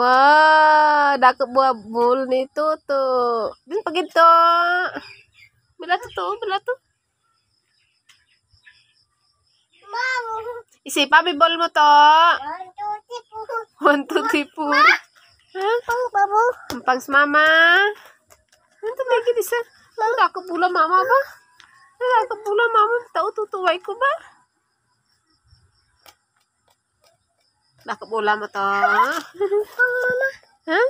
Wah, dah dak buah bul tu. tuh. pergi tu. Bila tu tu, bila tu. Mamo. Isi papi bul mu tu. Hantu tipu. Hantu tipu. Hah? Oh, babu. Pang mama. Hantu lagi sana. Lalu aku pula mama ba? Lalu aku pula mama. tu tu waiku ba? bola mo to. Hah?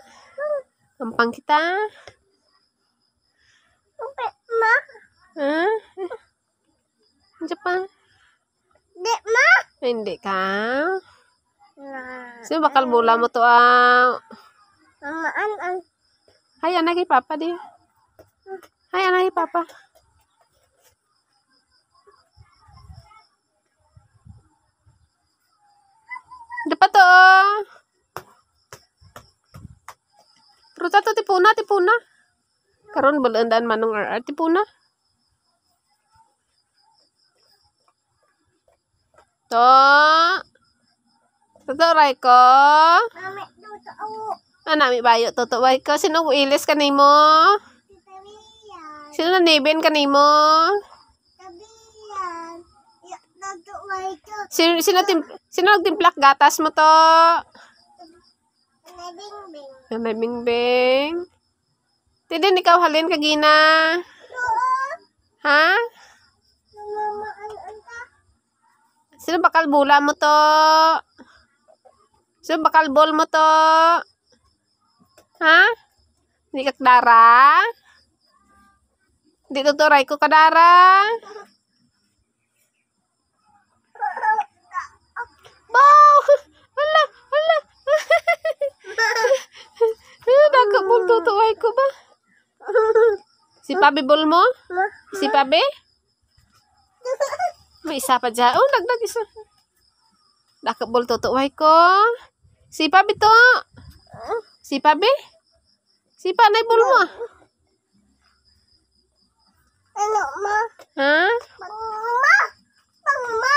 Gampang kita. Sampai ma. Hah? Jepang. Dek ma. Pendek ka. Nah. Sini bakal bola mo to ah. Mama an an. Hai anak papa dia. Hai anak papa. Dapat to. Ruta to tipuna, tipuna. Karon balandaan manong RR tipuna. To. Toto ray ko. Nami to. Ah, nami bayo toto ray ko. Sino ka kanimo? Sino na nibin kanimo? Sino sino tim Sino nagtimplak gatas mo to? Nanay Bingbing. Nanay Bingbing. Tidin, ikaw halin ka, Gina. Ha? Sino bakal bula mo to? Sino bakal bol mo to? Ha? Hindi ka, Dara? Hindi tuturay ko, Kadara? Dara? Si Pabe bol mo? Si Pabe? May isa pa dyan. Oh, nagdag isa. Nakabol tutuway ko. Si Pabe to. Si Pabe? Si Panay bol mo. Ano, ma? Ha? Ma! Ma! Ma!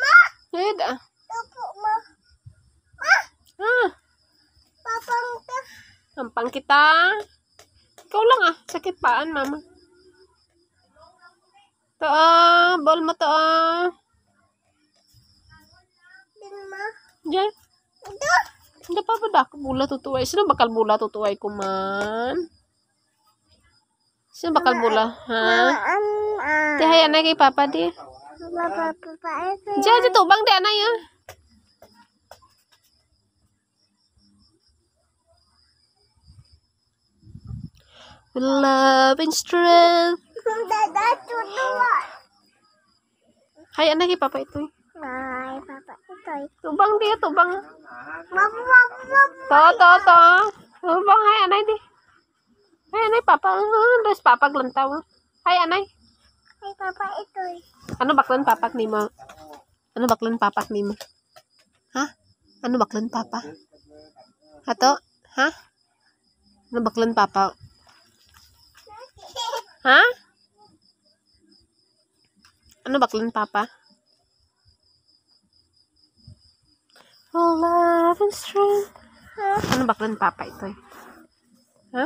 Ma! Ma! Ma! Gampang kita. Ikaw lang ah. Sakit paan, mama. Ito ah. Ball mo to ah. Diyan. Hindi pa ba dako bula tutuway? Sino bakal bula tutuway ko man? Sino bakal bula? Ha? Tihaya na kay papa di. Diyan, dito bang di anay ah. love and strength. Hai anak ya, papa itu. Hai papa itu. Tubang dia tubang. Mama mama. To Tubang hai anak di. Hai anak papa terus papa gelentau. Hai anak. Hai papa itu. Anu baklan papa nih mau. Anu baklan papa nih mau. Hah? Anu baklan papa? Atau hah? Anu baklan papa? Ha? Ano baklan, Papa? Oh, love and strength. Ano baklan, Papa, ito eh? Ha?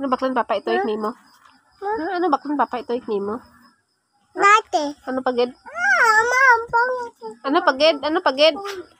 Ano baklan, Papa, ito huh? ikname mo? Ano baklan, Papa, ito ikname mo? Mate. Ano pagid? Ah, mama, Ano pagid? Ano pagid? Ano pagid?